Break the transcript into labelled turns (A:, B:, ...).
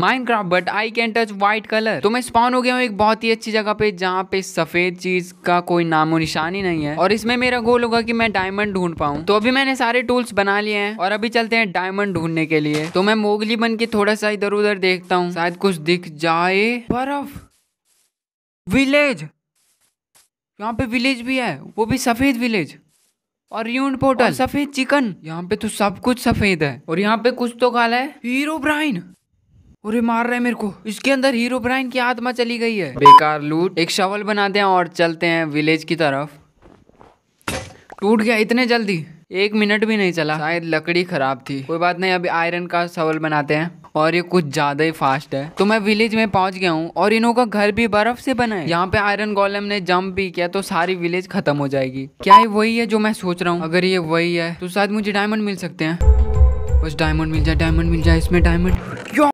A: Minecraft but I can touch white colour तो मैं spawn हो गया हूँ एक बहुत ही अच्छी जगह पे जहाँ पे सफेद चीज का कोई नामो निशान ही नहीं है और इसमें मेरा गोल होगा कि मैं डायमंड ढूंढ पाऊँ तो अभी मैंने सारे टूल्स बना लिए हैं और अभी चलते हैं डायमंड ढूंढने के लिए तो मैं मोगली बन के थोड़ा सा इधर उधर देखता हूँ शायद कुछ दिख जाए बर्फ विलेज यहाँ पे विलेज भी है वो भी सफेद विलेज और यून पोर्टल सफेद चिकन यहाँ पे तो सब कुछ सफेद है और यहाँ पे कुछ तो काला है हीरो ब्राइन अरे मार रहे हैं मेरे को इसके अंदर हीरो ब्राइन की आत्मा चली गई है बेकार लूट एक शवल बनाते हैं और चलते हैं विलेज की तरफ टूट गया इतने जल्दी एक मिनट भी नहीं चला शायद लकड़ी खराब थी कोई बात नहीं अभी आयरन का सवल बनाते हैं और ये कुछ ज्यादा ही फास्ट है तो मैं विलेज में पहुंच गया हूँ और इनों का घर भी बर्फ से बना है यहाँ पे आयरन गोलम ने जंप भी किया तो सारी विलेज खत्म हो जाएगी क्या ये वही है जो मैं सोच रहा हूँ अगर ये वही है तो शायद मुझे डायमंड मिल सकते हैं बस डायमंड मिल जाए डायमंड मिल जाए इसमें डायमंड